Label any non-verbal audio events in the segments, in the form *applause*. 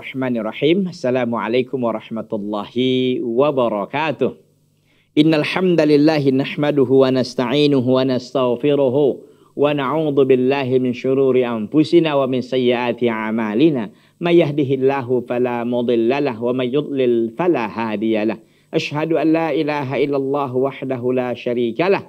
Bismillahirrahmanirrahim. Assalamualaikum warahmatullahi wabarakatuh. Innal hamdalillah nahmaduhu wa nasta'inuhu wa nastaghfiruh wa na'udzu billahi min shururi anfusina wa min sayyiati a'malina. May yahdihillahu fala mudhillalah wa may yudlil fala hadiyalah. Ashhadu an la ilaha illallah wahdahu la syarikalah.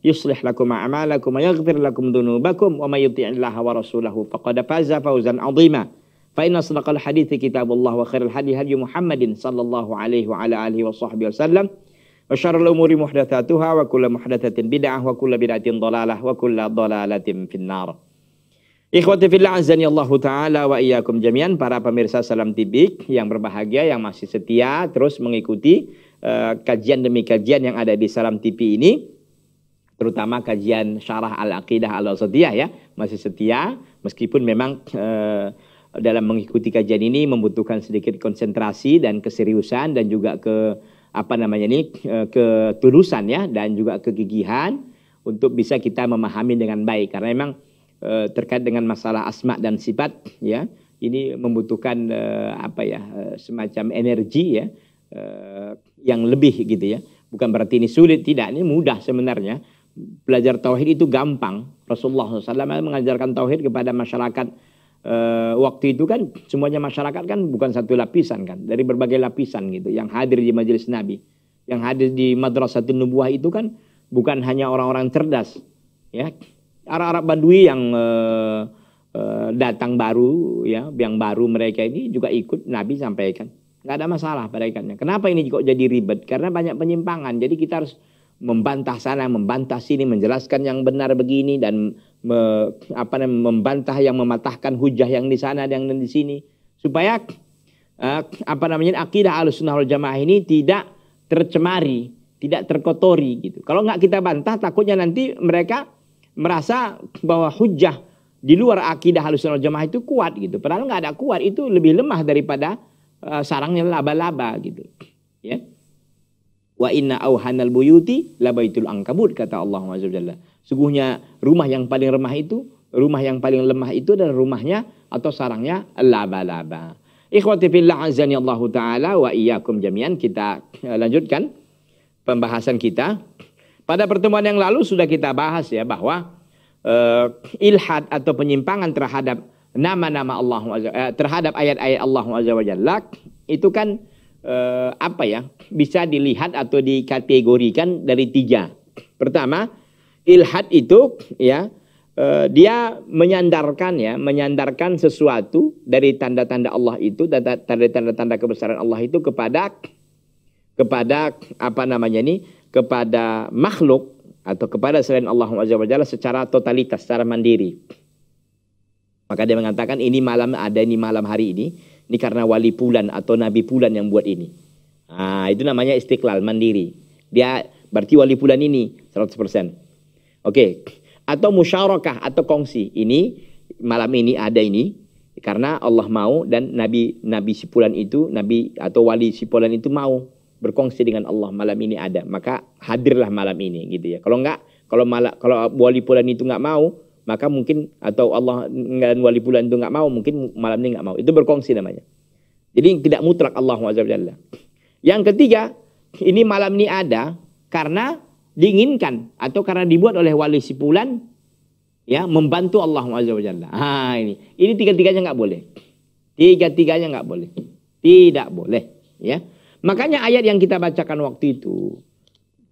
yuslih lakum a'malakum wa yaghfir lakum dhunubakum wa may yuti' Allah wa rasulahu faqad faza fawzan 'azima fa inna sadaqal hadits kitabullah wa khairal hadi hadi Muhammadin sallallahu alaihi wa ala alihi wa wasallam wa syarrul umuri muhdatsatuha wa kullu muhdatsatin bid'ah wa kullu bid'atin dhalalah wa kullu dhalalatin finnar Ikhwati fillah azani Allah Ta'ala wa iyakum jamian para pemirsa salam tibik yang berbahagia yang masih setia terus mengikuti eh, kajian demi kajian yang ada di salam TV ini terutama kajian syarah al-aqidah al-wasatiyah ya masih setia meskipun memang e, dalam mengikuti kajian ini membutuhkan sedikit konsentrasi dan keseriusan dan juga ke apa namanya ini eh, ketulusan ya dan juga kegigihan untuk bisa kita memahami dengan baik karena memang e, terkait dengan masalah asma dan sifat ya ini membutuhkan e, apa ya semacam energi ya e, yang lebih gitu ya bukan berarti ini sulit tidak ini mudah sebenarnya belajar tauhid itu gampang. Rasulullah SAW mengajarkan tauhid kepada masyarakat e, waktu itu kan semuanya masyarakat kan bukan satu lapisan kan dari berbagai lapisan gitu yang hadir di majelis Nabi, yang hadir di Madrasah nubuah itu kan bukan hanya orang-orang cerdas ya Arab-Arab Badui yang e, datang baru ya yang baru mereka ini juga ikut Nabi sampaikan nggak ada masalah pada ikannya Kenapa ini kok jadi ribet? Karena banyak penyimpangan. Jadi kita harus membantah sana, membantah sini, menjelaskan yang benar begini dan me, apa namanya membantah yang mematahkan hujah yang di sana dan yang di sini supaya uh, apa namanya akidah al-sunnah wal Jamaah ini tidak tercemari, tidak terkotori gitu. Kalau nggak kita bantah takutnya nanti mereka merasa bahwa hujah di luar akidah Ahlussunnah wal Jamaah itu kuat gitu. Padahal nggak ada kuat, itu lebih lemah daripada uh, sarangnya laba-laba gitu. Ya. Yeah. Wa inna auhanal buyuti labaitul angkabut kata Allah SWT. Sungguhnya rumah yang paling remah itu, rumah yang paling lemah itu adalah rumahnya atau sarangnya laba-laba. Ikhwati fillah azani Allah taala wa iyyakum jami'an kita eh, lanjutkan pembahasan kita. Pada pertemuan yang lalu sudah kita bahas ya bahwa uh, ilhad atau penyimpangan terhadap nama-nama Allah eh, terhadap ayat-ayat Allah Azza wa Jalla itu kan eh, apa ya bisa dilihat atau dikategorikan dari tiga. Pertama, ilhad itu ya eh, dia menyandarkan ya menyandarkan sesuatu dari tanda-tanda Allah itu dari tanda-tanda kebesaran Allah itu kepada kepada apa namanya ini kepada makhluk atau kepada selain Allah Azza secara totalitas, secara mandiri. Maka dia mengatakan ini malam ada, ini malam hari ini ini karena wali bulan atau Nabi bulan yang buat ini. Nah, itu namanya istiqlal, mandiri. Dia berarti wali bulan ini 100%. Oke. Okay. Atau musyarakah atau kongsi. Ini malam ini ada ini karena Allah mau dan Nabi Nabi Sipulan itu Nabi atau wali Sipulan itu mau berkongsi dengan Allah malam ini ada maka hadirlah malam ini gitu ya kalau enggak kalau malah kalau wali bulan itu enggak mau maka mungkin atau Allah dan wali bulan itu nggak mau mungkin malam ini nggak mau itu berkongsi namanya jadi tidak mutlak Allah wajalla yang ketiga ini malam ini ada karena diinginkan atau karena dibuat oleh wali si ya membantu Allah wajalla ah ini ini tiga tiganya nggak boleh tiga tiganya nggak boleh tidak boleh ya makanya ayat yang kita bacakan waktu itu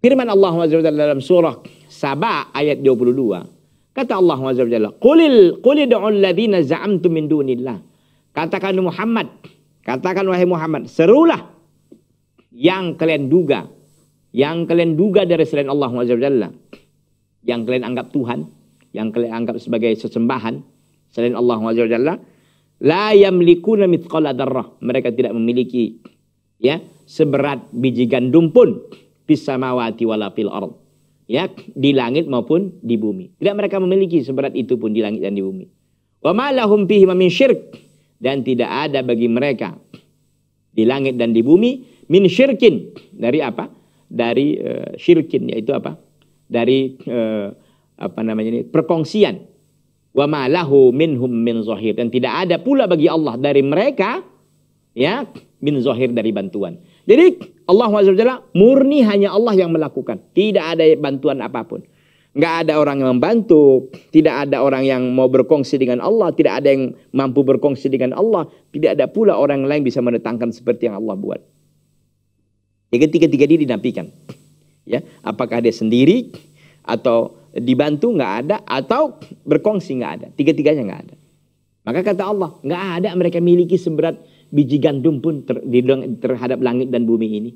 firman Allah wajalla dalam surah Sabah ayat 22 Kata Allah Azza wa Jalla, "Qulil qulid'ul ladzina za'amtum min dunillah." Katakan Muhammad, katakan wahai Muhammad, serulah yang kalian duga, yang kalian duga dari selain Allah Azza wa Jalla, yang kalian anggap Tuhan, yang kalian anggap sebagai sesembahan selain Allah Azza wa Jalla, la yamlikuna mithqala darrah. Mereka tidak memiliki ya seberat biji gandum pun bisa mawati wala fil ard ya di langit maupun di bumi. Tidak mereka memiliki seberat itu pun di langit dan di bumi. Wa malahum fihi min syirk dan tidak ada bagi mereka di langit dan di bumi min syirkin dari apa? Dari uh, syirkin yaitu apa? Dari uh, apa namanya ini perkongsian. Wa malahu minhum min zahir dan tidak ada pula bagi Allah dari mereka ya min zahir dari bantuan. Jadi Allah SWT murni hanya Allah yang melakukan. Tidak ada bantuan apapun. Nggak ada orang yang membantu. Tidak ada orang yang mau berkongsi dengan Allah. Tidak ada yang mampu berkongsi dengan Allah. Tidak ada pula orang lain bisa mendatangkan seperti yang Allah buat. Ya ketiga-tiga dia dinafikan. Ya, apakah dia sendiri atau dibantu nggak ada atau berkongsi nggak ada. Tiga-tiganya nggak ada. Maka kata Allah, nggak ada mereka miliki seberat biji gandum pun ter, di, terhadap langit dan bumi ini.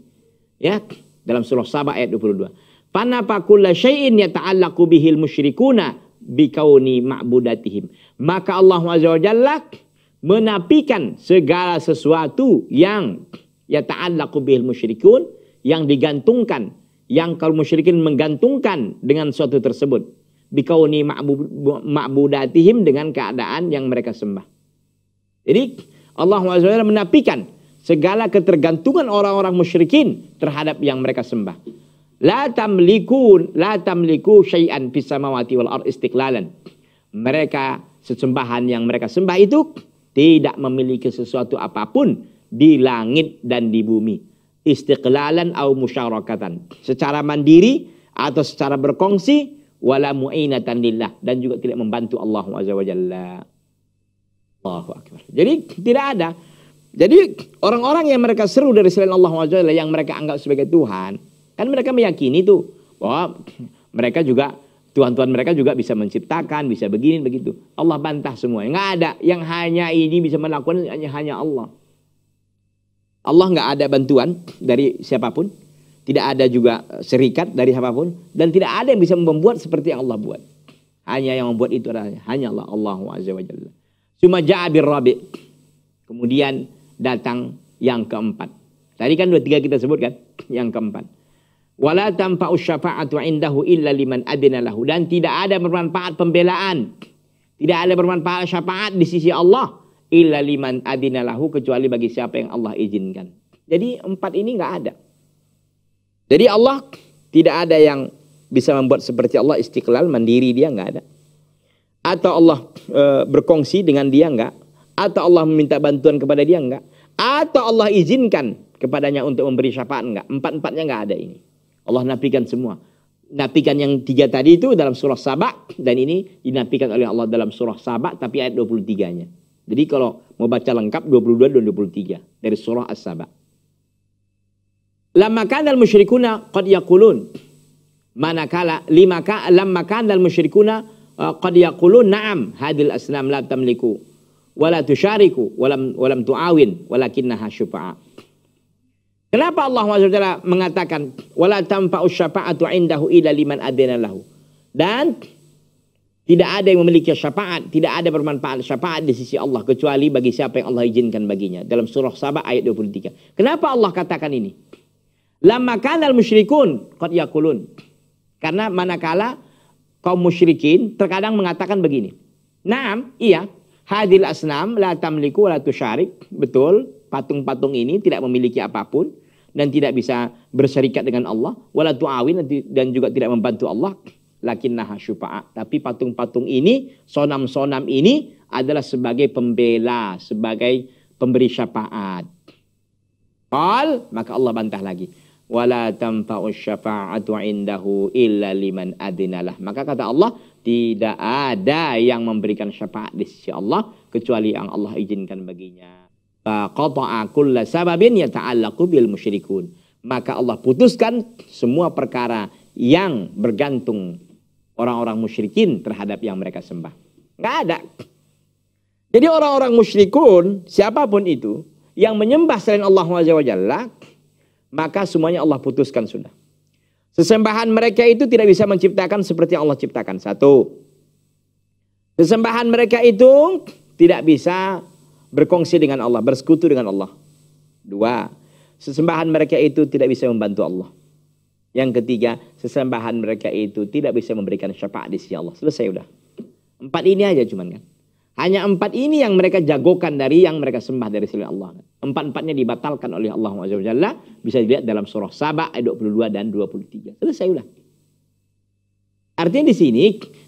Ya, dalam surah Sabah ayat 22. Fanapa kulla syai'in yata'allaqu bihil musyrikuna bikauni ma'budatihim. Maka Allah Azza wa Jalla menafikan segala sesuatu yang yata'allaqu bihil musyrikun yang digantungkan yang kaum musyrikin menggantungkan dengan suatu tersebut bikauni ma'budatihim dengan keadaan yang mereka sembah. Jadi Allah SWT menafikan segala ketergantungan orang-orang musyrikin terhadap yang mereka sembah. La tamlikun, la tamliku syai'an fis samawati wal ard istiqlalan. Mereka sesembahan yang mereka sembah itu tidak memiliki sesuatu apapun di langit dan di bumi. Istiqlalan au musyarakatan. Secara mandiri atau secara berkongsi wala mu'inatan lillah dan juga tidak membantu Allah Azza Allahu Akbar. Jadi tidak ada. Jadi orang-orang yang mereka seru dari selain Allah Wajalla yang mereka anggap sebagai Tuhan, kan mereka meyakini itu bahwa mereka juga Tuhan-Tuhan mereka juga bisa menciptakan, bisa begini, begitu. Allah bantah semua. Enggak ada yang hanya ini bisa melakukan hanya, hanya Allah. Allah enggak ada bantuan dari siapapun. Tidak ada juga eh, serikat dari siapapun. Dan tidak ada yang bisa membuat seperti yang Allah buat. Hanya yang membuat itu adalah hanyalah Allah, Allah Azza Cuma Ja'abir Rabi. Kemudian datang yang keempat. Tadi kan dua tiga kita sebutkan. Yang keempat. Wala tanfa'u syafa'atu indahu illa liman adina lahu. Dan tidak ada bermanfaat pembelaan. Tidak ada bermanfaat syafaat di sisi Allah. Illa liman adina lahu. Kecuali bagi siapa yang Allah izinkan. Jadi empat ini nggak ada. Jadi Allah tidak ada yang bisa membuat seperti Allah istiqlal, mandiri dia nggak ada. Atau Allah e, berkongsi dengan dia enggak? Atau Allah meminta bantuan kepada dia enggak? Atau Allah izinkan kepadanya untuk memberi syafaat enggak? Empat-empatnya enggak ada ini. Allah napikan semua. napikan yang tiga tadi itu dalam surah Sabak dan ini dinapikan oleh Allah dalam surah Sabak tapi ayat 23-nya. Jadi kalau mau baca lengkap 22 dan 23 dari surah As-Sabak. Lama kanal musyrikuna qad yaqulun manakala ka lamma kanal musyrikuna Eh, qad yaqulu na'am hadil asnam la tamliku wala tusyariku walam walam tuawin walakinnaha syafa'a Kenapa Allah SWT mengatakan wala tanfa'u syafa'atu indahu illa liman adzina lahu. Dan tidak ada yang memiliki syafaat, tidak ada bermanfaat syafaat di sisi Allah kecuali bagi siapa yang Allah izinkan baginya. Dalam surah Sabah ayat 23. Kenapa Allah katakan ini? Lama kanal musyrikun qad yakulun. Karena manakala kaum musyrikin terkadang mengatakan begini. Naam, iya, hadil asnam la tamliku la tusyarik. Betul, patung-patung ini tidak memiliki apapun dan tidak bisa berserikat dengan Allah wala tuawin dan juga tidak membantu Allah Lakin naha syupa'a. tapi patung-patung ini sonam-sonam ini adalah sebagai pembela sebagai pemberi syafaat All maka Allah bantah lagi wala tanfa'u syafa'atu indahu illa liman adinalah. Maka kata Allah, tidak ada yang memberikan syafaat di sisi Allah kecuali yang Allah izinkan baginya. Faqata'a kull sababin yata'allaqu bil musyrikun. Maka Allah putuskan semua perkara yang bergantung orang-orang musyrikin terhadap yang mereka sembah. Enggak ada. Jadi orang-orang musyrikun, siapapun itu, yang menyembah selain Allah Subhanahu wa maka semuanya Allah putuskan sudah. Sesembahan mereka itu tidak bisa menciptakan seperti Allah ciptakan. Satu. Sesembahan mereka itu tidak bisa berkongsi dengan Allah, bersekutu dengan Allah. Dua. Sesembahan mereka itu tidak bisa membantu Allah. Yang ketiga, sesembahan mereka itu tidak bisa memberikan syafaat di sisi Allah. Selesai sudah. Empat ini aja cuman kan. Hanya empat ini yang mereka jagokan dari yang mereka sembah dari selain Allah. Empat-empatnya dibatalkan oleh Allah SWT. Bisa dilihat dalam surah Sabah ayat 22 dan 23. Selesai udah. Artinya di sini,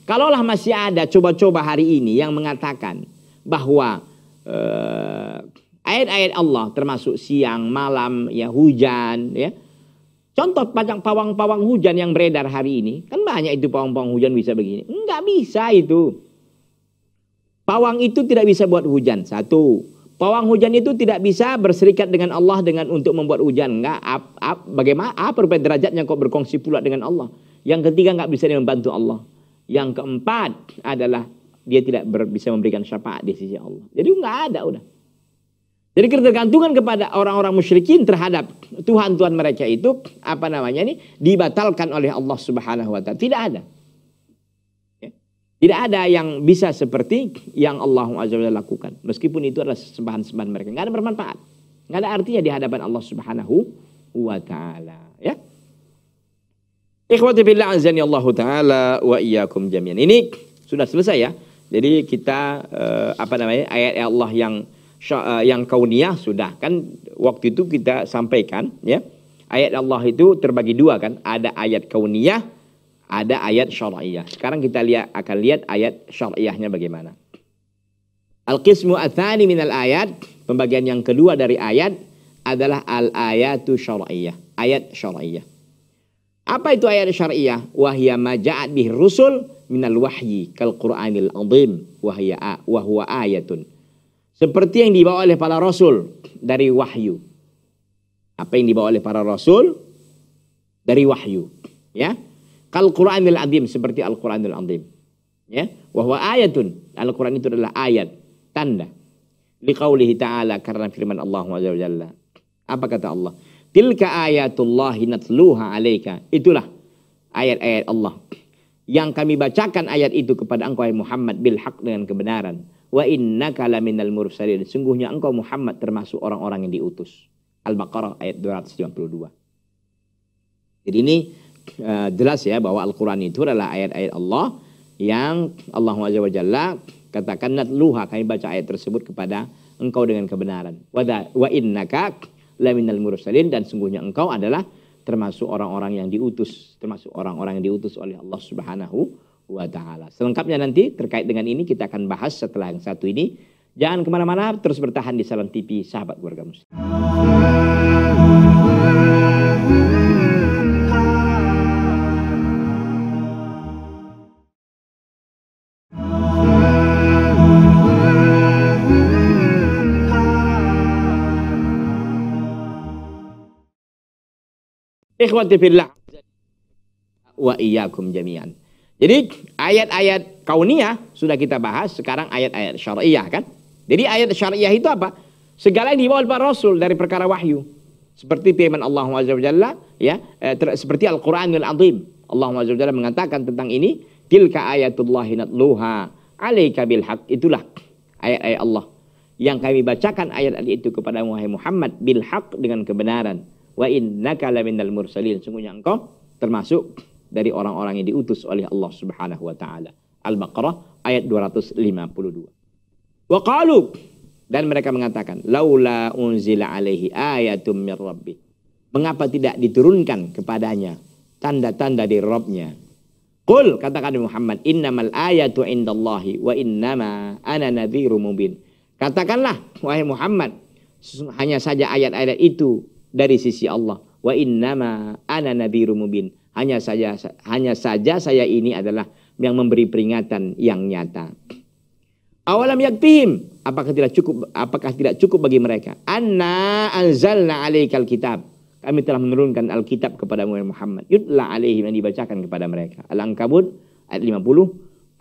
kalaulah masih ada coba-coba hari ini yang mengatakan bahwa eh, ayat-ayat eh, Allah termasuk siang, malam, ya hujan, ya. Contoh pajang pawang-pawang hujan yang beredar hari ini, kan banyak itu pawang-pawang hujan bisa begini. Enggak bisa itu. Pawang itu tidak bisa buat hujan. Satu. Pawang hujan itu tidak bisa berserikat dengan Allah dengan untuk membuat hujan. Enggak. Ap, ap, bagaimana? Apa derajatnya kok berkongsi pula dengan Allah? Yang ketiga enggak bisa dia membantu Allah. Yang keempat adalah dia tidak ber, bisa memberikan syafaat di sisi Allah. Jadi enggak ada udah. Jadi ketergantungan kepada orang-orang musyrikin terhadap Tuhan-Tuhan mereka itu apa namanya ini dibatalkan oleh Allah Subhanahu wa taala. Tidak ada. Tidak ada yang bisa seperti yang Allah Azza wa lakukan. Meskipun itu adalah sembahan-sembahan mereka. Tidak ada bermanfaat. Tidak ada artinya di hadapan Allah subhanahu wa ta'ala. Ya. Ikhwati billah azani Allah ta'ala wa iyyakum jami'an. Ini sudah selesai ya. Jadi kita eh, apa namanya ayat Allah yang uh, yang kauniyah sudah kan waktu itu kita sampaikan ya. Ayat Allah itu terbagi dua kan. Ada ayat kauniyah ada ayat syar'iyah. Sekarang kita lihat akan lihat ayat syar'iyahnya bagaimana. Al-qismu atsani minal ayat, pembagian yang kedua dari ayat adalah al-ayatu syar'iyah, ayat syar'iyah. Apa itu ayat syar'iyah? Wahya maja'at bih rusul minal wahyi kal Qur'anil azim wahya wa huwa ayatun. Seperti yang dibawa oleh para rasul dari wahyu. Apa yang dibawa oleh para rasul dari wahyu, ya? Kal Qur'anil Adim seperti Al Qur'anil Adim. Ya, bahwa ayatun Al-Qur'an itu adalah ayat, tanda. Liqaulihi ta'ala karena firman Allah Azza wa Jalla. Apa kata Allah? Tilka ayatullahi natluha alaika. Itulah ayat-ayat Allah yang kami bacakan ayat itu kepada engkau Muhammad bil haq dengan kebenaran wa innaka laminal mursalin sungguhnya engkau Muhammad termasuk orang-orang yang diutus Al-Baqarah ayat 252 jadi ini Eh, jelas ya bahwa Al-Quran itu adalah ayat-ayat Allah yang Allah Azza wa Jalla katakan natluha kami baca ayat tersebut kepada engkau dengan kebenaran. Wa innaka laminal mursalin dan sungguhnya engkau adalah termasuk orang-orang yang diutus, termasuk orang-orang yang diutus oleh Allah Subhanahu wa taala. Selengkapnya nanti terkait dengan ini kita akan bahas setelah yang satu ini. Jangan kemana-mana, terus bertahan di Salam TV, sahabat keluarga muslim. Ikhwati wa iyyakum jami'an. Jadi ayat-ayat kauniyah sudah kita bahas, sekarang ayat-ayat syariah kan? Jadi ayat syariah itu apa? Segala yang dibawa oleh rasul dari perkara wahyu. Seperti firman Allah Azza ya, eh, seperti Al-Qur'anul Azim. Allah Azza wa mengatakan tentang ini, tilka ayatullahi natluha alaika bil Itulah ayat-ayat Allah yang kami bacakan ayat-ayat itu kepada Muhammad bil haq dengan kebenaran Wa innaka laminal mursalin. Sungguhnya engkau termasuk dari orang-orang yang diutus oleh Allah Subhanahu wa taala. Al-Baqarah ayat 252. Wa qalu dan mereka mengatakan laula unzila alaihi ayatum min rabbi Mengapa tidak diturunkan kepadanya tanda-tanda dari Rabbnya? Qul katakan Muhammad innamal ayatu indallahi wa innama ana nadhirum mubin. Katakanlah wahai Muhammad hanya saja ayat-ayat itu dari sisi Allah. Wa innama ana nabi mubin. Hanya saja hanya saja saya ini adalah yang memberi peringatan yang nyata. Awalam yakfihim, apakah tidak cukup apakah tidak cukup bagi mereka? Anna anzalna alaikal kitab. Kami telah menurunkan Alkitab kepada Muhammad. yudla alaihim yang dibacakan kepada mereka. Al-Ankabut ayat 50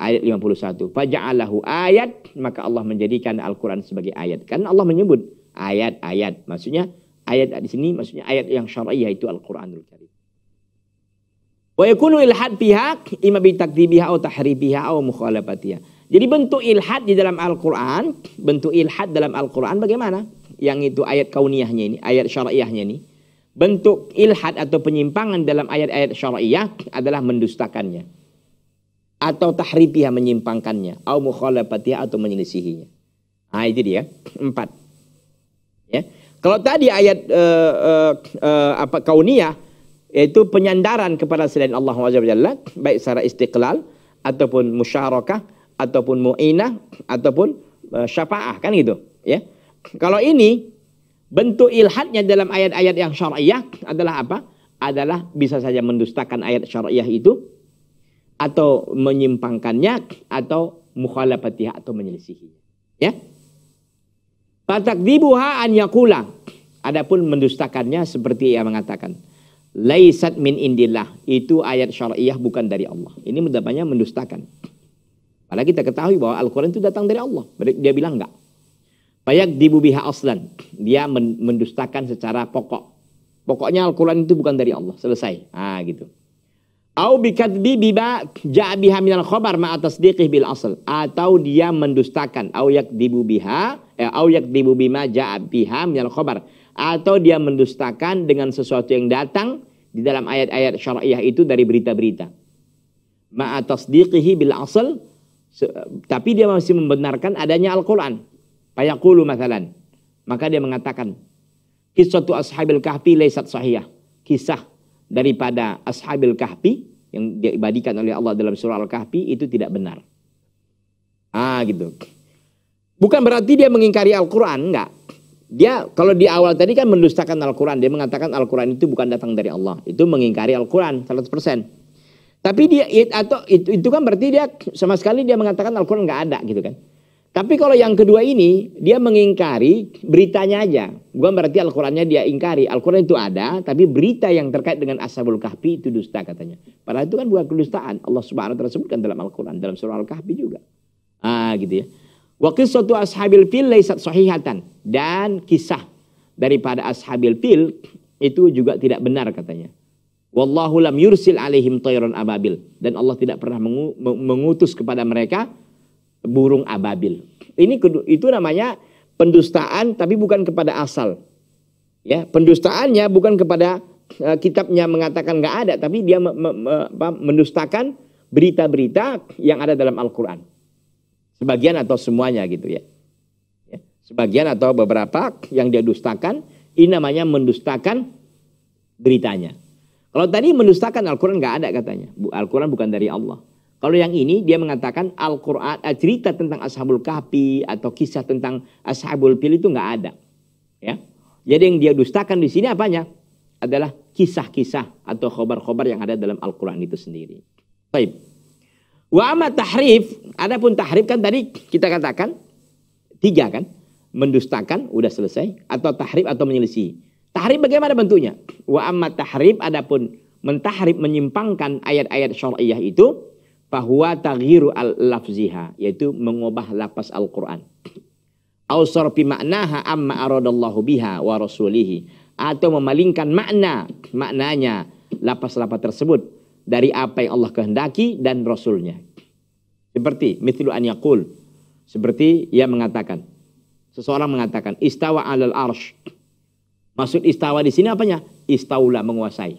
ayat 51. Faja'alahu ayat, maka Allah menjadikan Al-Quran sebagai ayat. Karena Allah menyebut ayat-ayat. Maksudnya Ayat di sini maksudnya ayat yang syar'i itu Al-Qur'anul Karim. Wa yakunu ilhad pihak imma bi takdibiha aw tahribiha aw mukhalafatiha. Jadi bentuk ilhad di dalam Al-Qur'an, bentuk ilhad dalam Al-Qur'an bagaimana? Yang itu ayat kauniyahnya ini, ayat syar'iyahnya ini. Bentuk ilhad atau penyimpangan dalam ayat-ayat syar'iyah adalah mendustakannya atau tahribiha menyimpangkannya, atau mukhalafatiha atau menyelisihinya. Nah, itu dia. Empat. Ya. Kalau tadi ayat uh, uh, uh, apa kauniyah yaitu penyandaran kepada selain Allah Jalla baik secara istiqlal ataupun musyarakah ataupun muinah ataupun uh, syafaah kan gitu ya. Kalau ini bentuk ilhadnya dalam ayat-ayat yang syar'iyah adalah apa? Adalah bisa saja mendustakan ayat syar'iyah itu atau menyimpangkannya atau mukhalafatiha atau menyelisihinya. Ya dibuha an yakula. Adapun mendustakannya seperti ia mengatakan. Laisat min indillah. Itu ayat syariah bukan dari Allah. Ini mendapatnya mendustakan. Padahal kita ketahui bahwa Al-Quran itu datang dari Allah. Dia bilang enggak. Bayak dibubiha aslan. Dia mendustakan secara pokok. Pokoknya Al-Quran itu bukan dari Allah. Selesai. Ah gitu. Au bikadbi biba ja'a biha minal khabar ma tasdiqih bil asl atau dia mendustakan au yakdibu biha eh, au yakdibu bima ja'a biha minal khabar atau dia mendustakan dengan sesuatu yang datang di dalam ayat-ayat syar'iyah itu dari berita-berita. ma tasdiqihi bil asl tapi dia masih membenarkan adanya Al-Qur'an. Fayaqulu misalan Maka dia mengatakan kisah tu ashabil kahfi laisat sahih. Kisah daripada Ashabil Kahfi yang diabadikan oleh Allah dalam surah Al-Kahfi itu tidak benar. Ah gitu. Bukan berarti dia mengingkari Al-Quran, enggak. Dia kalau di awal tadi kan mendustakan Al-Quran. Dia mengatakan Al-Quran itu bukan datang dari Allah. Itu mengingkari Al-Quran 100%. Tapi dia atau itu, itu kan berarti dia sama sekali dia mengatakan Al-Quran nggak ada gitu kan. Tapi kalau yang kedua ini, dia mengingkari beritanya aja. Bukan berarti Al-Qurannya dia ingkari. Al-Quran itu ada, tapi berita yang terkait dengan Ashabul Kahfi itu dusta katanya. Padahal itu kan bukan kedustaan. Allah Subhanahu Wa Ta'ala sebutkan dalam Al-Quran, dalam surah Al-Kahfi juga. Ah gitu ya. Wa qissatu ashabil fil laisat sahihatan. Dan kisah daripada ashabil fil itu juga tidak benar katanya. Wallahu lam yursil alaihim tayran ababil. Dan Allah tidak pernah mengutus kepada mereka burung ababil. Ini itu namanya pendustaan tapi bukan kepada asal. Ya, pendustaannya bukan kepada e, kitabnya mengatakan nggak ada, tapi dia me, me, me, apa, mendustakan berita-berita yang ada dalam Al-Qur'an. Sebagian atau semuanya gitu ya. ya. Sebagian atau beberapa yang dia dustakan, ini namanya mendustakan beritanya. Kalau tadi mendustakan Al-Qur'an nggak ada katanya. Al-Qur'an bukan dari Allah. Kalau yang ini dia mengatakan Al-Quran, eh, cerita tentang Ashabul Kahfi atau kisah tentang Ashabul Fil itu nggak ada. Ya. Jadi yang dia dustakan di sini apanya? Adalah kisah-kisah atau khobar-khobar yang ada dalam Al-Quran itu sendiri. Baik. Wa amma tahrif, adapun tahrif kan tadi kita katakan tiga kan? Mendustakan, udah selesai. Atau tahrif atau menyelisih. Tahrif bagaimana bentuknya? Wa amma tahrif, adapun mentahrif menyimpangkan ayat-ayat syariah itu fahuwa taghiru al-lafziha yaitu mengubah lapas Al-Qur'an. Ausar sarfi maknaha amma aradallahu biha wa rasulihi. atau memalingkan makna maknanya lapas-lapas tersebut dari apa yang Allah kehendaki dan rasulnya. Seperti mithlu an yakul. seperti ia mengatakan seseorang mengatakan istawa alal arsh Maksud istawa di sini apanya? Istaulah menguasai.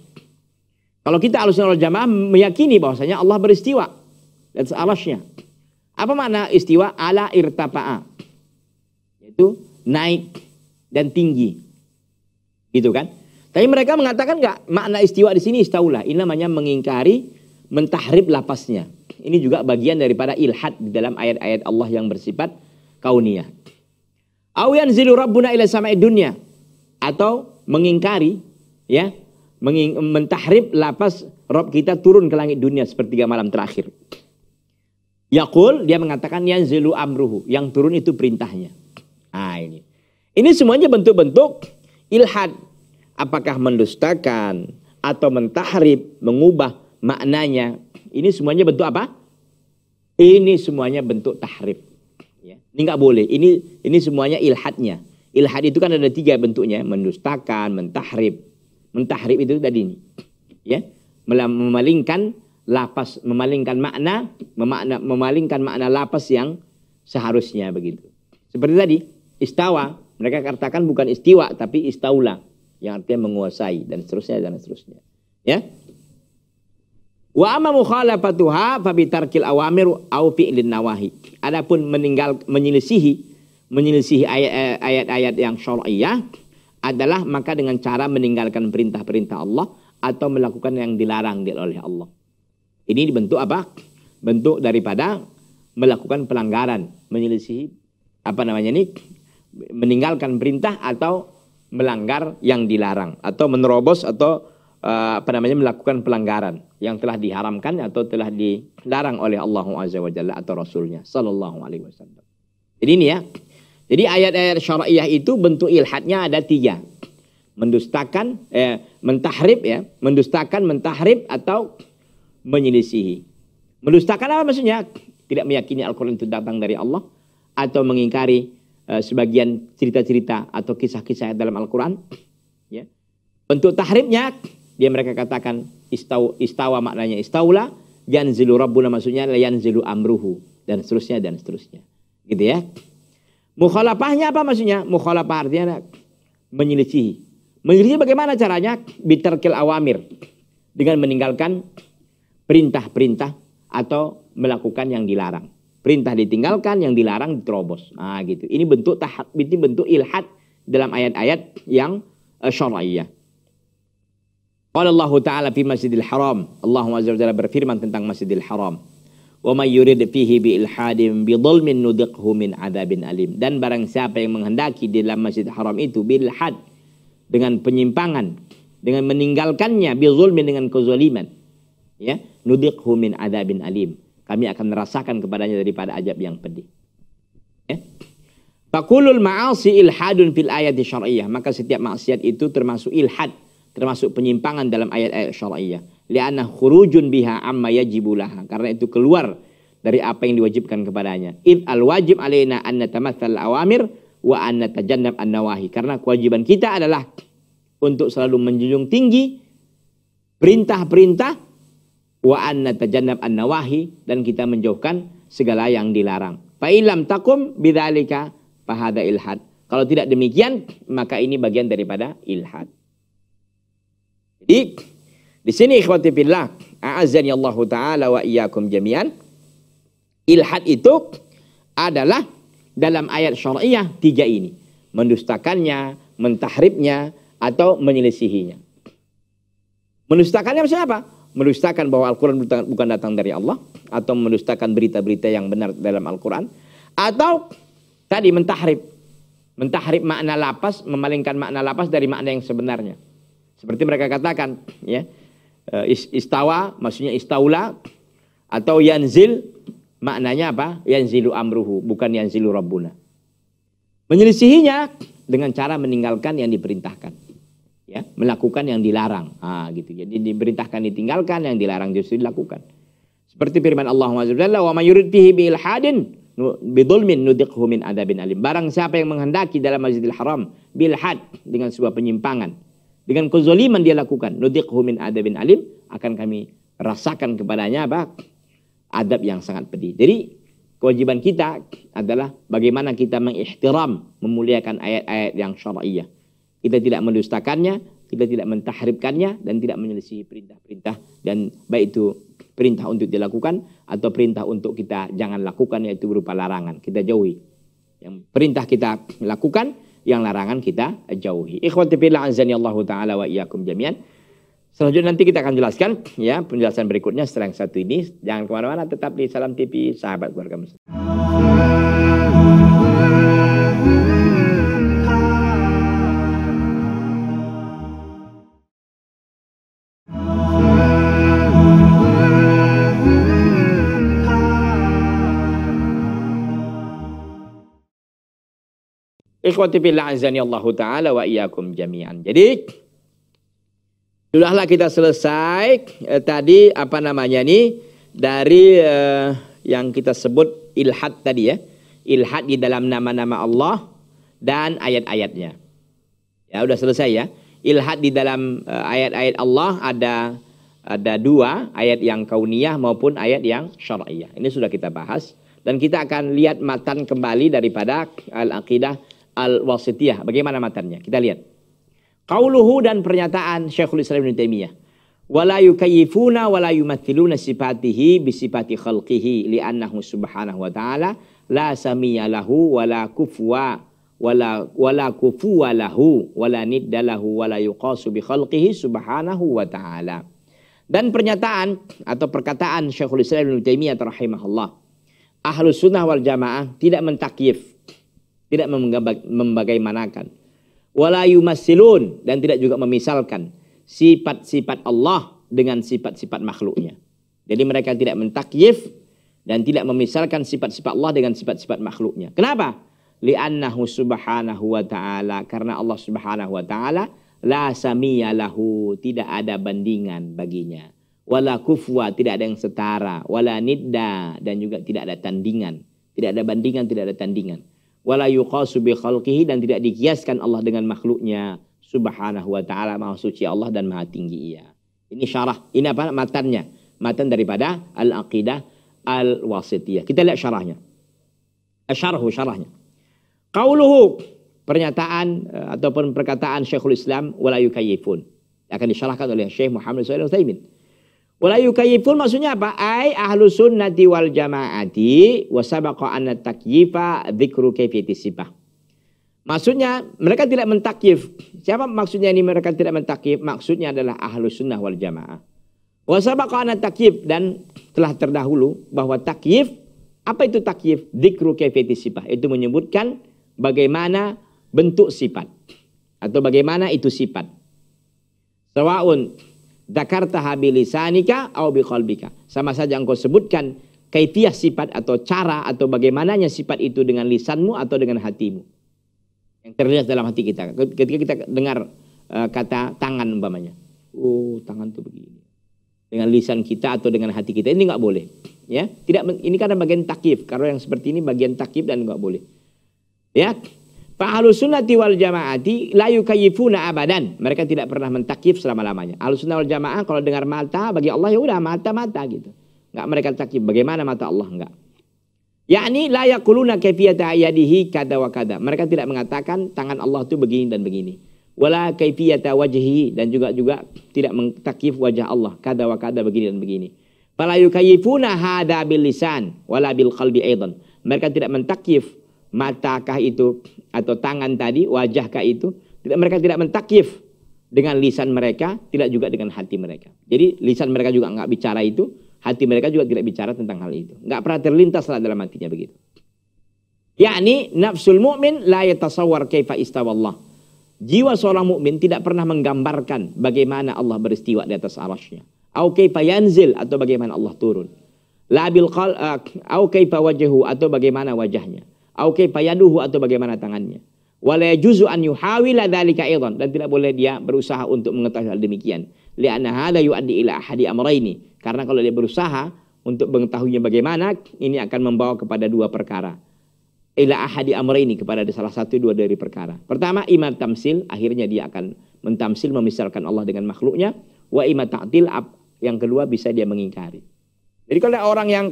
Kalau kita alusin al jamaah meyakini bahwasanya Allah beristiwa, dan sealasnya. Apa makna istiwa ala irtapa'a? Yaitu naik dan tinggi. Gitu kan? Tapi mereka mengatakan enggak makna istiwa di sini istaulah. Ini namanya mengingkari, mentahrib lapasnya. Ini juga bagian daripada ilhad di dalam ayat-ayat Allah yang bersifat kauniyah. Awyan zilu rabbuna ila sama'i dunya. Atau mengingkari, ya, mentahrib lapas Rob kita turun ke langit dunia sepertiga malam terakhir. Yakul dia mengatakan yang zilu amruhu. Yang turun itu perintahnya. Nah ini. Ini semuanya bentuk-bentuk ilhad. Apakah mendustakan atau mentahrib, mengubah maknanya. Ini semuanya bentuk apa? Ini semuanya bentuk tahrib. Ya. Ini nggak boleh. Ini ini semuanya ilhadnya. Ilhad itu kan ada tiga bentuknya. Mendustakan, mentahrib. Mentahrib itu tadi ini. Ya. Memalingkan lapas memalingkan makna memakna, memalingkan makna lapas yang seharusnya begitu. Seperti tadi istawa mereka katakan bukan istiwa tapi istaula yang artinya menguasai dan seterusnya dan seterusnya. Ya. Wa amma mukhalafatuha fa tarkil awamir au fi'lin nawahi. Adapun meninggal menyelisihi menyelisihi eh, ayat-ayat yang syar'iyyah adalah maka dengan cara meninggalkan perintah-perintah Allah atau melakukan yang dilarang oleh Allah. Ini dibentuk apa? Bentuk daripada melakukan pelanggaran, menyelisihi apa namanya ini meninggalkan perintah atau melanggar yang dilarang atau menerobos atau eh, apa namanya melakukan pelanggaran yang telah diharamkan atau telah dilarang oleh Allah Azza wa Jalla atau Rasulnya Sallallahu Alaihi Wasallam. Jadi ini ya. Jadi ayat-ayat syariah itu bentuk ilhadnya ada tiga. Mendustakan, eh, mentahrib ya, mendustakan, mentahrib atau menyelisihi. Mendustakan apa maksudnya? Tidak meyakini Al-Quran itu datang dari Allah atau mengingkari uh, sebagian cerita-cerita atau kisah-kisah dalam Al-Quran. Ya. Bentuk tahrimnya dia mereka katakan istawa, istawa maknanya istaula yanzilu rabbuna maksudnya yanzilu amruhu dan seterusnya dan seterusnya. Gitu ya. Mukhalafahnya apa maksudnya? Mukhalafah artinya menyelisihi. Menyelisihi bagaimana caranya? Biterkil awamir. Dengan meninggalkan perintah-perintah atau melakukan yang dilarang. Perintah ditinggalkan, yang dilarang diterobos. Nah, gitu. Ini bentuk tahap, ini bentuk ilhat dalam ayat-ayat yang uh, eh, syar'iyyah. Qala Allah Ta'ala fi Masjidil Haram. Allah Azza wa Jalla berfirman tentang Masjidil Haram. Wa may yurid fihi bi ilhadin bi dhulmin nudiqhu min adzabin alim. Dan barang siapa yang menghendaki di dalam Masjidil Haram itu had dengan penyimpangan, dengan meninggalkannya bi dengan kezaliman, ya nudik humin adabin alim kami akan merasakan kepadanya daripada ajab yang pedih ya Fakulul ma'asi ilhadun fil ayat syar'iyyah. Maka setiap maksiat itu termasuk ilhad, termasuk penyimpangan dalam ayat-ayat syar'iyyah. Li'anna khurujun biha amma yajibulaha. Karena itu keluar dari apa yang diwajibkan kepadanya. Id al wajib alaina an natamatsal awamir wa an natajannab an nawahi. Karena kewajiban kita adalah untuk selalu menjunjung tinggi perintah-perintah wa anna tajannab an nawahi dan kita menjauhkan segala yang dilarang. Fa takum bidzalika pahada ilhad. Kalau tidak demikian maka ini bagian daripada ilhad. Jadi di sini ikhwati fillah, a'azzani Allah taala wa iyyakum jami'an. Ilhad itu adalah dalam ayat syariah tiga ini, mendustakannya, mentahribnya atau menyelisihinya. Mendustakannya maksudnya apa? mendustakan bahwa Al-Quran bukan datang dari Allah atau mendustakan berita-berita yang benar dalam Al-Quran atau tadi mentahrib mentahrib makna lapas memalingkan makna lapas dari makna yang sebenarnya seperti mereka katakan ya e, istawa maksudnya istaula atau yanzil maknanya apa yanzilu amruhu bukan yanzilu rabbuna menyelisihinya dengan cara meninggalkan yang diperintahkan ya melakukan yang dilarang ah gitu jadi diperintahkan ditinggalkan yang dilarang justru dilakukan seperti firman Allah Subhanahu wa mayurid fihi bil hadin adabin alim barang siapa yang menghendaki dalam Masjidil Haram bil dengan sebuah penyimpangan dengan kezaliman dia lakukan nudiqhu adabin alim akan kami rasakan kepadanya apa adab yang sangat pedih jadi kewajiban kita adalah bagaimana kita mengihtiram memuliakan ayat-ayat yang syar'iyah kita tidak mendustakannya, kita tidak mentahribkannya dan tidak menyelisih perintah-perintah dan baik itu perintah untuk dilakukan atau perintah untuk kita jangan lakukan yaitu berupa larangan. Kita jauhi. Yang perintah kita lakukan, yang larangan kita jauhi. Ikhwati fillah Allahu taala wa iyyakum jami'an. Selanjutnya nanti kita akan jelaskan ya penjelasan berikutnya setelah yang satu ini. Jangan kemana-mana, tetap di Salam TV, sahabat keluarga muslim. Ikhwati billah azani Allah taala wa iyyakum jami'an. Jadi sudahlah kita selesai eh, tadi apa namanya nih dari eh, yang kita sebut ilhad tadi ya. Ilhad di dalam nama-nama Allah dan ayat-ayatnya. Ya, sudah selesai ya. Ilhad di dalam eh, ayat-ayat Allah ada ada dua ayat yang kauniyah maupun ayat yang syar'iyah. Ini sudah kita bahas dan kita akan lihat matan kembali daripada al-aqidah Al-Wasitiyah. Bagaimana matanya? Kita lihat. Qauluhu dan pernyataan Syekhul Islam Ibn Taimiyah. Wala yukayifuna wala yumathiluna sifatihi bisifati khalqihi li'annahu subhanahu wa ta'ala la samiya lahu wala kufwa wala wala kufuwa lahu wala nidda lahu wala yuqasu bi khalqihi subhanahu wa ta'ala. Dan pernyataan atau perkataan Syekhul Islam Ibn Taimiyah rahimahullah. Ahlus sunnah wal jamaah tidak mentakif tidak membagaimanakan. Wala yumassilun dan tidak juga memisalkan sifat-sifat Allah dengan sifat-sifat makhluknya. Jadi mereka tidak mentakyif dan tidak memisalkan sifat-sifat Allah dengan sifat-sifat makhluknya. Kenapa? Li'annahu subhanahu wa ta'ala. Karena Allah subhanahu wa ta'ala la samia lahu. Tidak ada bandingan baginya. Wala kufwa. Tidak ada yang setara. Wala nidda. Dan juga tidak ada tandingan. Tidak ada bandingan, tidak ada tandingan wala yuqasu bi khalqihi dan tidak dikiaskan Allah dengan makhluknya subhanahu wa taala maha suci Allah dan maha tinggi ia ini syarah ini apa matannya matan daripada al aqidah al wasitiyah kita lihat syarahnya syarhu syarahnya qauluhu pernyataan eh, ataupun perkataan Syekhul Islam wala yukayifun akan disyarahkan oleh Syekh Muhammad SAW Wala yukayifun maksudnya apa? Ay ahlu sunnati wal jamaati wasabaqa anna takyifa dzikru sifah. Maksudnya mereka tidak mentakyif. Siapa maksudnya ini mereka tidak mentakyif? Maksudnya adalah ahlu sunnah wal jamaah. Wasabaqa anna takyif dan telah terdahulu bahwa takyif apa itu takyif? Dzikru sifah. Itu menyebutkan bagaimana bentuk sifat atau bagaimana itu sifat. Sawaun Dakarta habilisanika au biqalbika. Sama saja engkau sebutkan kaitiah sifat atau cara atau bagaimananya sifat itu dengan lisanmu atau dengan hatimu. Yang terlihat dalam hati kita. Ketika kita dengar uh, kata tangan umpamanya. Oh, tangan tuh begini. Dengan lisan kita atau dengan hati kita ini nggak boleh. Ya, tidak ini karena bagian takif. Kalau yang seperti ini bagian takif dan nggak boleh. Ya, Fa sunnati wal jamaati la yukayifuna abadan. Mereka tidak pernah mentakif selama-lamanya. Ahlus sunnah wal jamaah kalau dengar mata bagi Allah ya udah mata-mata gitu. Enggak mereka takif. Bagaimana mata Allah enggak? Yakni la yaquluna kaifiyata ayadihi kada wa kada. Mereka tidak mengatakan tangan Allah itu begini dan begini. Wala kaifiyata wajhi dan juga juga tidak mentakif wajah Allah kada wa kada begini dan begini. Fala yukayifuna hada bil lisan wala bil qalbi aidan. Mereka tidak mentakif matakah itu atau tangan tadi, wajahkah itu, tidak mereka tidak mentakif dengan lisan mereka, tidak juga dengan hati mereka. Jadi lisan mereka juga nggak bicara itu, hati mereka juga tidak bicara tentang hal itu. Nggak pernah terlintas dalam hatinya begitu. Yakni nafsul mu'min la yatasawwar kaifa istawallah. Jiwa seorang mukmin tidak pernah menggambarkan bagaimana Allah beristiwa di atas arasnya. Au kaifa yanzil atau bagaimana Allah turun. Labil qal eh, au kaifa wajahu atau bagaimana wajahnya. Auke payaduhu atau bagaimana tangannya. Wala juzu an yuhawila dzalika aidan dan tidak boleh dia berusaha untuk mengetahui hal demikian. Li'anna hadza yu'addi ila ahadi amraini. Karena kalau dia berusaha untuk mengetahuinya bagaimana, ini akan membawa kepada dua perkara. Ila ahadi amraini kepada salah satu dua dari perkara. Pertama, imam tamsil, akhirnya dia akan mentamsil memisalkan Allah dengan makhluknya. Wa imam ta'til, yang kedua bisa dia mengingkari. Jadi kalau ada orang yang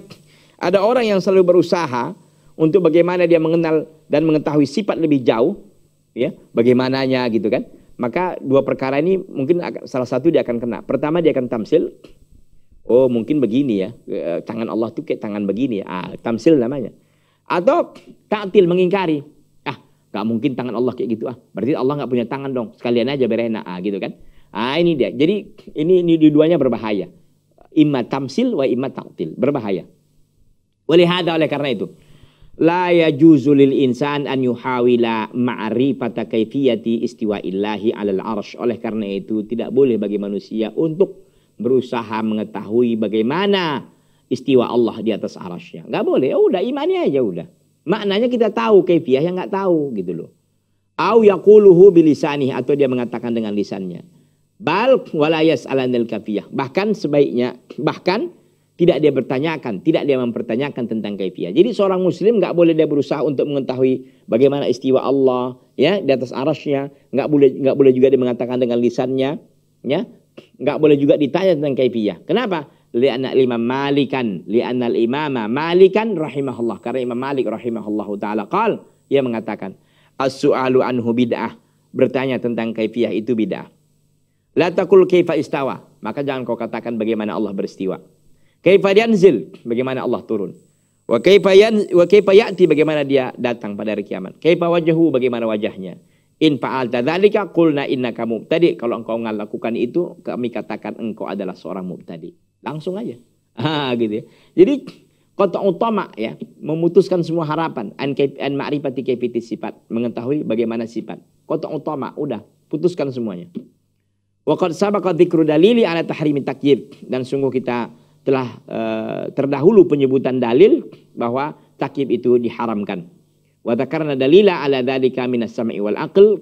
ada orang yang selalu berusaha untuk bagaimana dia mengenal dan mengetahui sifat lebih jauh, ya, bagaimananya gitu kan. Maka dua perkara ini mungkin salah satu dia akan kena. Pertama dia akan tamsil. Oh, mungkin begini ya. Eh, tangan Allah tuh kayak tangan begini ya. Ah, tamsil namanya. Atau taktil mengingkari. Ah, gak mungkin tangan Allah kayak gitu ah. Berarti Allah gak punya tangan dong. Sekalian aja berena ah gitu kan. Ah, ini dia. Jadi ini ini dua-duanya berbahaya. Imma tamsil wa imma taktil. Berbahaya. Oleh hada oleh karena itu. La yajuzu lil insan an yuhawila ma'rifata kaifiyati illahi 'alal arsh. Oleh karena itu tidak boleh bagi manusia untuk berusaha mengetahui bagaimana istiwa Allah di atas arasnya. Nggak boleh, ya udah imannya aja udah. Maknanya kita tahu, kaifiyah yang nggak tahu gitu loh. Au yaquluhu bilisanih atau dia mengatakan dengan lisannya. Bal walayas alanil kafiyah. Bahkan sebaiknya, bahkan tidak dia bertanyakan, tidak dia mempertanyakan tentang kaifiah. Jadi seorang muslim nggak boleh dia berusaha untuk mengetahui bagaimana istiwa Allah ya di atas arasnya, nggak boleh nggak boleh juga dia mengatakan dengan lisannya, ya nggak boleh juga ditanya tentang kaifiah. Kenapa? anak lima malikan, anak imama malikan rahimahullah. Karena Imam Malik rahimahullah ta'ala qal, ia mengatakan, as-su'alu anhu bid'ah. Bertanya tentang kaifiah itu bid'ah. La takul kaifa istawa. Maka jangan kau katakan bagaimana Allah beristiwa. Kaifa yanzil? Bagaimana Allah turun? Wa kaifa wa kaifa ya'ti? Bagaimana dia datang pada hari kiamat? Kaifa wajahu? Bagaimana wajahnya? In fa'al tadzalika qulna innaka mubtadi. Kalau engkau melakukan itu, kami katakan engkau adalah seorang mubtadi. Langsung aja. *laughs* Ah, gitu ya. Jadi kota utama ya, memutuskan semua harapan an, an ma'rifati kaifiti sifat, mengetahui bagaimana sifat. Kota utama udah putuskan semuanya. Wa qad sabaqa dzikru dalili ala tahrimi takyib dan sungguh kita telah e, terdahulu penyebutan dalil bahwa takib itu diharamkan. Wa dzakarna dalila ala dzalika minas sam'i wal aql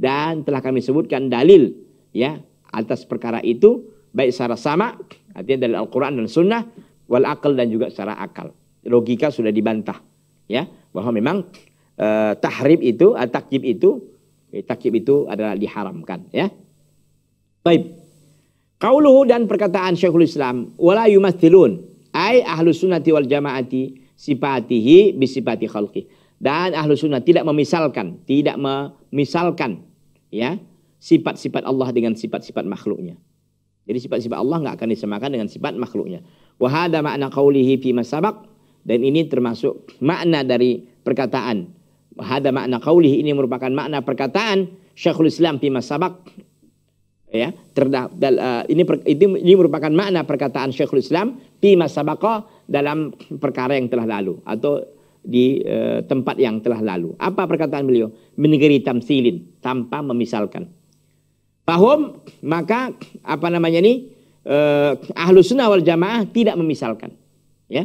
dan telah kami sebutkan dalil ya atas perkara itu baik secara sama artinya dari Al-Qur'an dan Sunnah wal akal dan juga secara akal. Logika sudah dibantah ya bahwa memang e, tahrib itu, eh, takib itu, takib itu adalah diharamkan ya. Baik. Kauluhu dan perkataan Syekhul Islam wala yumathilun ai ahlus sunnati wal jamaati sifatihi bisifati khalqi. Dan ahlus sunnah tidak memisalkan, tidak memisalkan ya sifat-sifat Allah dengan sifat-sifat makhluknya. Jadi sifat-sifat Allah nggak akan disamakan dengan sifat makhluknya. hada makna kaulihi fi masabaq dan ini termasuk makna dari perkataan. hada makna qaulihi ini merupakan makna perkataan Syekhul Islam fi masabaq ya terdah, dal, uh, ini per, ini, ini merupakan makna perkataan Syekhul Islam masa bako dalam perkara yang telah lalu atau di uh, tempat yang telah lalu. Apa perkataan beliau? Menegeri tamsilin tanpa memisalkan. Fahum maka apa namanya ini uh, ahlu sunnah wal jamaah tidak memisalkan. Ya,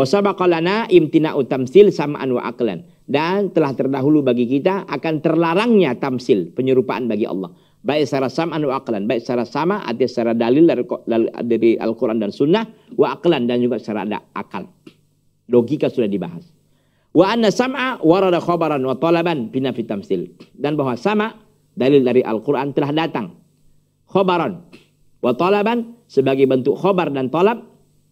Wasabakalana imtina utamsil sama anu aklan. Dan telah terdahulu bagi kita akan terlarangnya tamsil, penyerupaan bagi Allah. Baik secara sama anu aklan. Baik secara sama, atau secara dalil dari, Al-Quran dan Sunnah. Wa aklan dan juga secara ada akal. Logika sudah dibahas. Wa anna sam'a warada khobaran wa talaban bina tamsil. Dan bahwa sama, dalil dari Al-Quran telah datang. khobaran wa talaban sebagai bentuk khobar dan talab.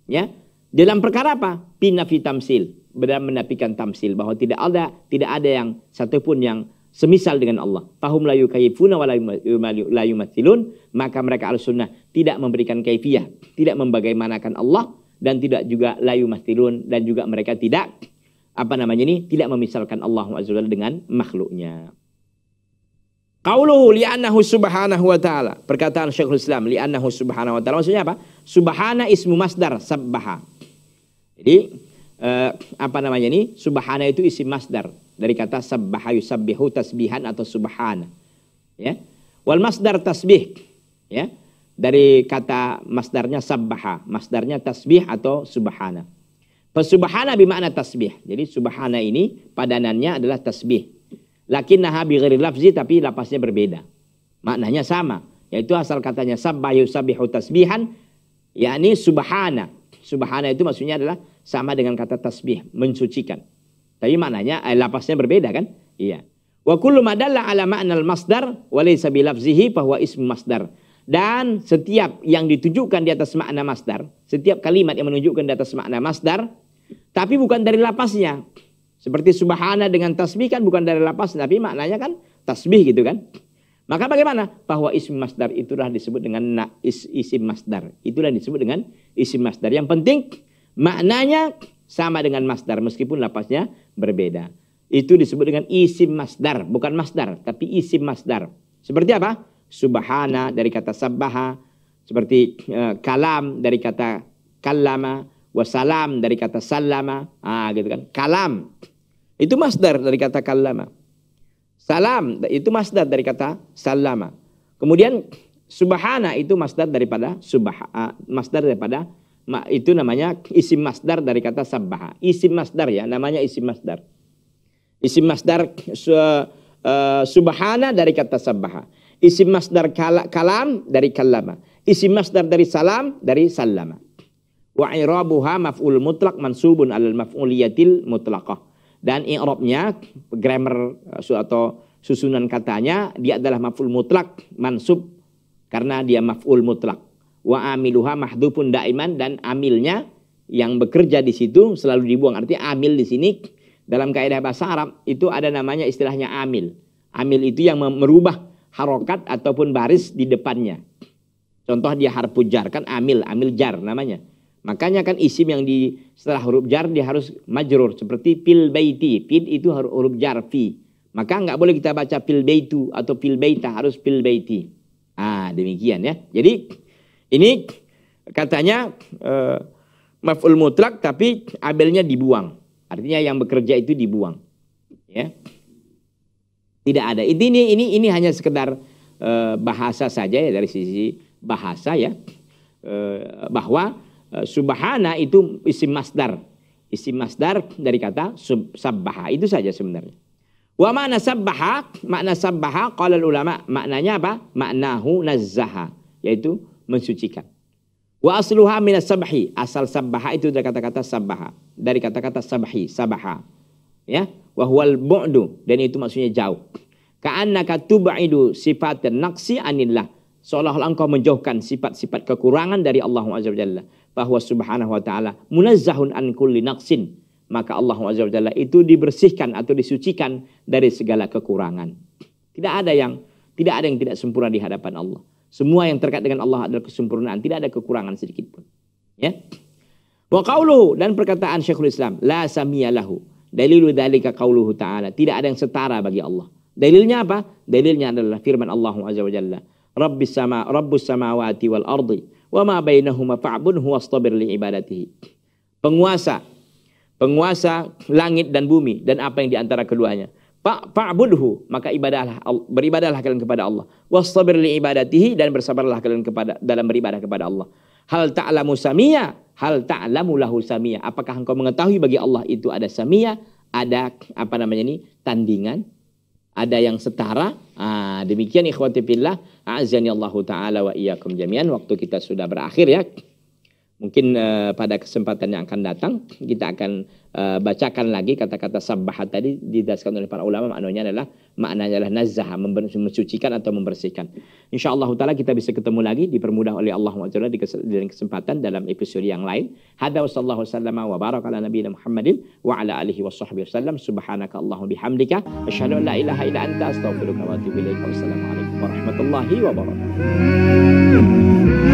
Ya, dalam perkara apa? Pinafi tamsil. Benar menafikan tamsil. Bahwa tidak ada tidak ada yang satupun yang semisal dengan Allah. Fahum layu kayifuna wa la yumathilun. Maka mereka al-sunnah tidak memberikan kaifiyah. Tidak membagaimanakan Allah. Dan tidak juga layu matilun. Dan juga mereka tidak apa namanya ini tidak memisalkan Allah SWT dengan makhluknya. Qauluhu li'annahu subhanahu wa ta'ala. Perkataan Syekhul Islam li'annahu subhanahu wa ta'ala maksudnya apa? Subhana ismu masdar sabbaha. Jadi eh, apa namanya ini? Subhana itu isi masdar dari kata sabbahayu sabbihu tasbihan atau subhana. Ya. Wal masdar tasbih. Ya. Dari kata masdarnya sabbaha, masdarnya tasbih atau subhana. Fasubhana bimakna tasbih. Jadi subhana ini padanannya adalah tasbih. Lakin naha bi lafzi tapi lapasnya berbeda. Maknanya sama, yaitu asal katanya sabba sabbihu tasbihan yakni subhana Subhana itu maksudnya adalah sama dengan kata tasbih, mensucikan. Tapi maknanya eh, lapasnya berbeda kan? Iya. Wa kullu madalla ala ma'nal masdar wa laysa lafzihi bahwa ism masdar. Dan setiap yang ditujukan di atas makna masdar, setiap kalimat yang menunjukkan di atas makna masdar, tapi bukan dari lapasnya. Seperti subhana dengan tasbih kan bukan dari lapas, tapi maknanya kan tasbih gitu kan. Maka bagaimana? Bahwa isim masdar itulah disebut dengan na, is, isim masdar. Itulah disebut dengan isim masdar. Yang penting maknanya sama dengan masdar meskipun lapasnya berbeda. Itu disebut dengan isim masdar, bukan masdar, tapi isim masdar. Seperti apa? Subhana dari kata sabbaha, seperti e, kalam dari kata kalama, wasalam dari kata salama, ah gitu kan. Kalam itu masdar dari kata kalama. Salam itu masdar dari kata salama. Kemudian subhana itu masdar daripada subha ah, masdar daripada itu namanya isim masdar dari kata sabbaha. Isim masdar ya, namanya isim masdar. Isim masdar su, uh, subhana dari kata sabbaha. Isim masdar kal kalam dari kalama. Isim masdar dari salam dari salama. Wa irabuha maf'ul mutlak mansubun alal maf'uliyatil mutlaqah dan i'rabnya grammar eh, atau susunan katanya dia adalah maf'ul mutlak mansub karena dia maf'ul mutlak wa amiluha mahdhufun daiman dan amilnya yang bekerja di situ selalu dibuang artinya amil di sini dalam kaidah bahasa Arab itu ada namanya istilahnya amil amil itu yang merubah harokat ataupun baris di depannya contoh dia harpujar jar kan amil amil jar namanya Makanya kan isim yang di setelah huruf jar dia harus majrur seperti pil baiti. Fil itu huruf jar fi. Maka nggak boleh kita baca pil baitu atau pil baita harus pil baiti. Ah demikian ya. Jadi ini katanya uh, maf'ul mutlak tapi abelnya dibuang. Artinya yang bekerja itu dibuang. Ya. Tidak ada. Ini ini ini hanya sekedar uh, bahasa saja ya dari sisi bahasa ya uh, bahwa Eh, subhana itu isim masdar. Isim masdar dari kata sub, sabbaha. Itu saja sebenarnya. Wa makna sabbaha, makna sabbaha qala ulama, maknanya apa? Maknahu nazzaha, yaitu mensucikan. Wa asluha minas sabhi, asal sabbaha itu dari kata-kata sabbaha, dari kata-kata sabhi, sabaha. Ya, wa huwal bu'du dan itu maksudnya jauh. Ka'annaka tub'idu sifatan naqsi anillah seolah-olah engkau menjauhkan sifat-sifat kekurangan dari Allah Azza wa bahwa subhanahu wa taala munazzahun an kulli naqsin maka Allah Azza wa itu dibersihkan atau disucikan dari segala kekurangan tidak ada yang tidak ada yang tidak sempurna di hadapan Allah semua yang terkait dengan Allah adalah kesempurnaan tidak ada kekurangan sedikit pun ya wa qauluhu dan perkataan Syekhul Islam la samiyalahu dalilu dalika qauluhu ta'ala tidak ada yang setara bagi Allah dalilnya apa dalilnya adalah firman Allah Azza wa Rabbis sama Rabbus samawati wal ardi wa ma bainahuma fa'budhu wastabir li ibadatihi. Penguasa penguasa langit dan bumi dan apa yang di antara keduanya. Pak fa'budhu, maka ibadahlah beribadahlah kalian kepada Allah. Wastabir li ibadatihi dan bersabarlah kalian kepada dalam beribadah kepada Allah. Hal ta'lamu samia, hal ta'lamu lahu samia. Apakah engkau mengetahui bagi Allah itu ada samia, ada apa namanya ini tandingan? ada yang setara. Ah, demikian ikhwati fillah, azani Allah taala wa iyyakum jami'an. Waktu kita sudah berakhir ya. Mungkin uh, pada kesempatan yang akan datang kita akan uh, bacakan lagi kata-kata sabahat tadi didasarkan oleh para ulama maknanya adalah maknanya adalah nazah mensucikan atau membersihkan. Insyaallah taala kita bisa ketemu lagi dipermudah oleh Allah Subhanahu di kesempatan dalam episode yang lain. Hada sallallahu sallama wa baraka ala nabiyina Muhammadin wa ala alihi washabbihi wasallam subhanaka allahumma bihamdika asyhadu an la ilaha illa anta astaghfiruka wa atubu ilaik. Wassalamualaikum warahmatullahi wabarakatuh.